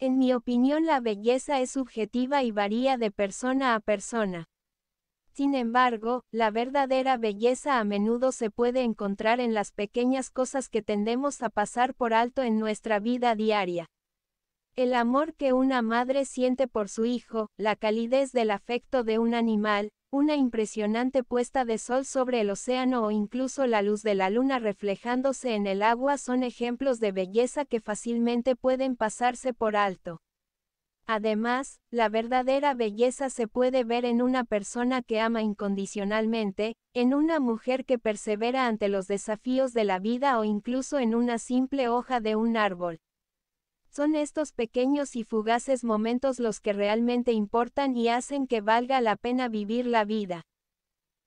En mi opinión la belleza es subjetiva y varía de persona a persona. Sin embargo, la verdadera belleza a menudo se puede encontrar en las pequeñas cosas que tendemos a pasar por alto en nuestra vida diaria. El amor que una madre siente por su hijo, la calidez del afecto de un animal, una impresionante puesta de sol sobre el océano o incluso la luz de la luna reflejándose en el agua son ejemplos de belleza que fácilmente pueden pasarse por alto. Además, la verdadera belleza se puede ver en una persona que ama incondicionalmente, en una mujer que persevera ante los desafíos de la vida o incluso en una simple hoja de un árbol. Son estos pequeños y fugaces momentos los que realmente importan y hacen que valga la pena vivir la vida.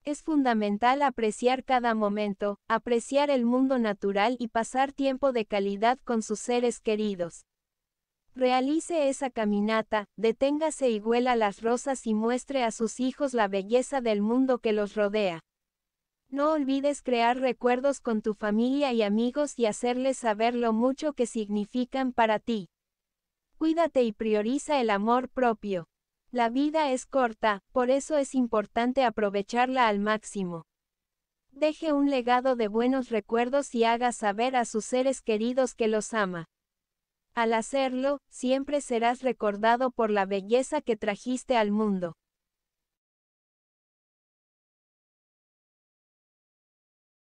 Es fundamental apreciar cada momento, apreciar el mundo natural y pasar tiempo de calidad con sus seres queridos. Realice esa caminata, deténgase y huela las rosas y muestre a sus hijos la belleza del mundo que los rodea. No olvides crear recuerdos con tu familia y amigos y hacerles saber lo mucho que significan para ti. Cuídate y prioriza el amor propio. La vida es corta, por eso es importante aprovecharla al máximo. Deje un legado de buenos recuerdos y haga saber a sus seres queridos que los ama. Al hacerlo, siempre serás recordado por la belleza que trajiste al mundo.